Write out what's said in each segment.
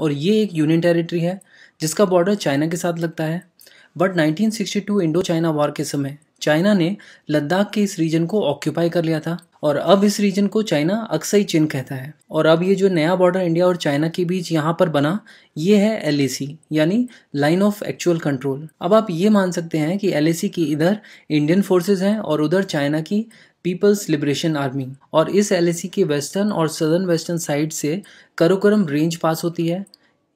और ये एक यूनियन टेरिटरी है जिसका बॉर्डर चाइना के साथ लगता है बट 1962 इंडो चाइना वॉर के समय चाइना ने लद्दाख के इस रीजन को ऑक्यूपाई कर लिया था और अब इस रीजन को चाइना अक्सई चिन कहता है और अब ये जो नया बॉर्डर इंडिया और चाइना के बीच यहाँ पर बना ये है एल यानी लाइन ऑफ एक्चुअल कंट्रोल अब आप ये मान सकते हैं कि एल की इधर इंडियन फोर्सेज हैं और उधर चाइना की पीपल्स लिबरेशन आर्मी और इस एल के वेस्टर्न और सदर्न वेस्टर्न साइड से करोकरम रेंज पास होती है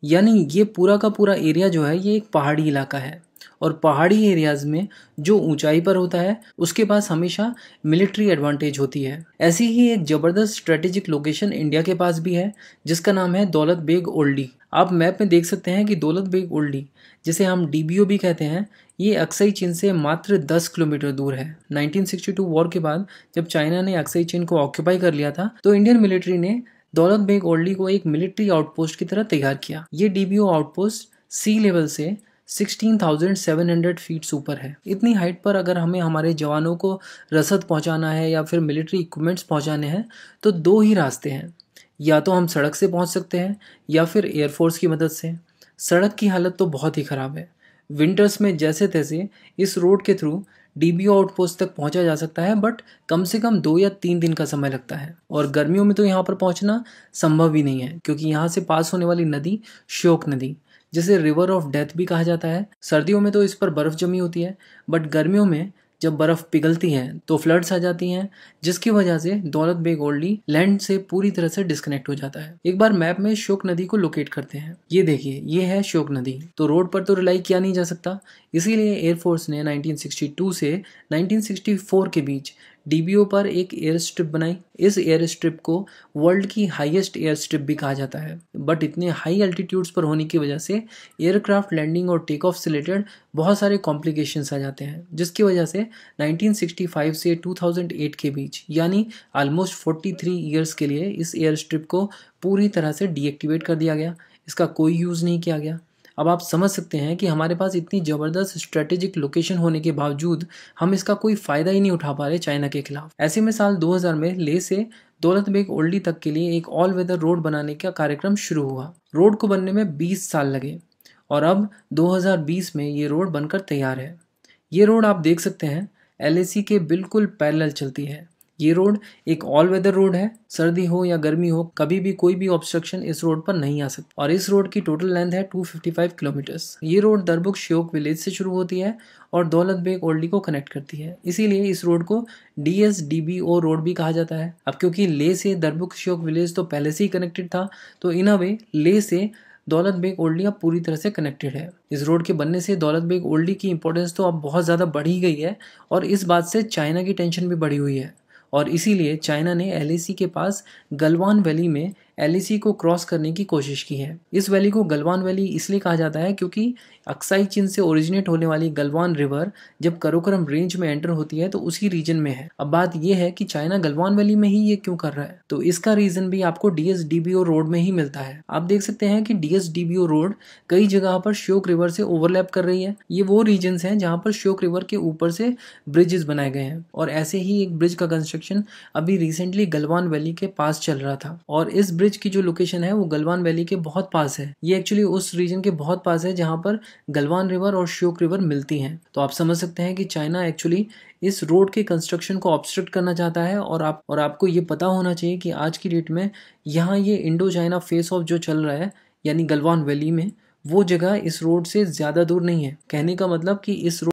यानी ये पूरा का पूरा एरिया जो है ये एक पहाड़ी इलाका है और पहाड़ी एरियाज में जो ऊंचाई पर होता है उसके पास हमेशा मिलिट्री एडवांटेज होती है ऐसी ही एक ज़बरदस्त स्ट्रेटेजिक लोकेशन इंडिया के पास भी है जिसका नाम है दौलत बेग ओल्डी आप मैप में देख सकते हैं कि दौलत बेग ओल्डी जिसे हम डी भी कहते हैं ये अक्सई चीन से मात्र 10 किलोमीटर दूर है 1962 वॉर के बाद जब चाइना ने अक्सई चीन को ऑक्यूपाई कर लिया था तो इंडियन मिलिट्री ने दौलत बेग ओल्डी को एक मिलिट्री आउटपोस्ट की तरह तैयार किया ये डी आउटपोस्ट सी लेवल से 16,700 फीट्स ऊपर है इतनी हाइट पर अगर हमें हमारे जवानों को रसद पहुंचाना है या फिर मिलिट्री इक्विपमेंट्स पहुंचाने हैं तो दो ही रास्ते हैं या तो हम सड़क से पहुंच सकते हैं या फिर एयरफोर्स की मदद से सड़क की हालत तो बहुत ही ख़राब है विंटर्स में जैसे तैसे इस रोड के थ्रू डी आउटपोस्ट तक पहुंचा जा सकता है बट कम से कम दो या तीन दिन का समय लगता है और गर्मियों में तो यहाँ पर पहुँचना संभव ही नहीं है क्योंकि यहाँ से पास होने वाली नदी श्योक नदी जिसे रिवर ऑफ डेथ भी कहा जाता है सर्दियों में तो इस पर बर्फ़ जमी होती है बट गर्मियों में जब बर्फ़ पिघलती है तो फ्लड्स आ जाती हैं जिसकी वजह से दौलत बेग ओल्डी लैंड से पूरी तरह से डिस्कनेक्ट हो जाता है एक बार मैप में शोक नदी को लोकेट करते हैं ये देखिए ये है शोक नदी तो रोड पर तो रिलाई किया नहीं जा सकता इसीलिए एयरफोर्स ने 1962 से 1964 के बीच डीबीओ पर एक एयर स्ट्रिप बनाई इस एयर स्ट्रिप को वर्ल्ड की हाईएस्ट एयर स्ट्रिप भी कहा जाता है बट इतने हाई अल्टीट्यूड्स पर होने की वजह से एयरक्राफ्ट लैंडिंग और टेक ऑफ से रिलेटेड बहुत सारे कॉम्प्लिकेशंस आ जाते हैं जिसकी वजह से 1965 से 2008 के बीच यानी आलमोस्ट 43 ईयर्स के लिए इस एयर स्ट्रिप को पूरी तरह से डीएक्टिवेट कर दिया गया इसका कोई यूज़ नहीं किया गया अब आप समझ सकते हैं कि हमारे पास इतनी ज़बरदस्त स्ट्रेटेजिक लोकेशन होने के बावजूद हम इसका कोई फ़ायदा ही नहीं उठा पा रहे चाइना के खिलाफ ऐसे में साल 2000 में ले से दौलत बेग ओल्डी तक के लिए एक ऑल वेदर रोड बनाने का कार्यक्रम शुरू हुआ रोड को बनने में 20 साल लगे और अब 2020 में ये रोड बनकर तैयार है ये रोड आप देख सकते हैं एल के बिल्कुल पैरल चलती है ये रोड एक ऑल वेदर रोड है सर्दी हो या गर्मी हो कभी भी कोई भी ऑब्स्ट्रक्शन इस रोड पर नहीं आ सकता और इस रोड की टोटल लेंथ है 255 किलोमीटर्स ये रोड दरबुक श्योक विलेज से शुरू होती है और दौलत बेग ओल्डी को कनेक्ट करती है इसीलिए इस रोड को D S D B O road भी कहा जाता है अब क्योंकि ले से दरबुक श्योक विलेज तो पहले से ही कनेक्टेड था तो इन अ वे ले से दौलत बेग ओल्डी अब पूरी तरह से कनेक्टेड है इस रोड के बनने से दौलत बेग ओल्डी की इंपॉर्टेंस तो अब बहुत ज़्यादा बढ़ी गई है और इस बात से चाइना की टेंशन भी बढ़ी हुई है और इसीलिए चाइना ने एल के पास गलवान वैली में एल e को क्रॉस करने की कोशिश की है इस वैली को गलवान वैली इसलिए कहा जाता है क्योंकि अक्साई चीन से ओरिजिनेट होने वाली गलवान रिवर जब करोकरम रेंज में एंटर होती है तो उसी रीजन में है अब बात यह है कि चाइना गलवान वैली में ही ये क्यों कर रहा है तो इसका रीजन भी आपको डीएसडीबीओ रोड में ही मिलता है आप देख सकते हैं कि डीएसडीबीओ रोड कई जगह पर श्योक रिवर से ओवरलैप कर रही है ये वो रीजन है जहाँ पर श्योक रिवर के ऊपर से ब्रिजेस बनाए गए हैं और ऐसे ही एक ब्रिज का कंस्ट्रक्शन अभी रिसेंटली गलवान वैली के पास चल रहा था और इस ब्रिज ब्रिज की जो लोकेशन है वो गलवान वैली के बहुत पास है ये एक्चुअली उस रीजन के बहुत पास है जहाँ पर गलवान रिवर और श्योक रिवर मिलती हैं तो आप समझ सकते हैं कि चाइना एक्चुअली इस रोड के कंस्ट्रक्शन को ऑब्स्ट्रक्ट करना चाहता है और आप और आपको ये पता होना चाहिए कि आज की डेट में यहाँ ये इंडो चाइना फेस ऑफ जो चल रहा है यानी गलवान वैली में वो जगह इस रोड से ज़्यादा दूर नहीं है कहने का मतलब कि इस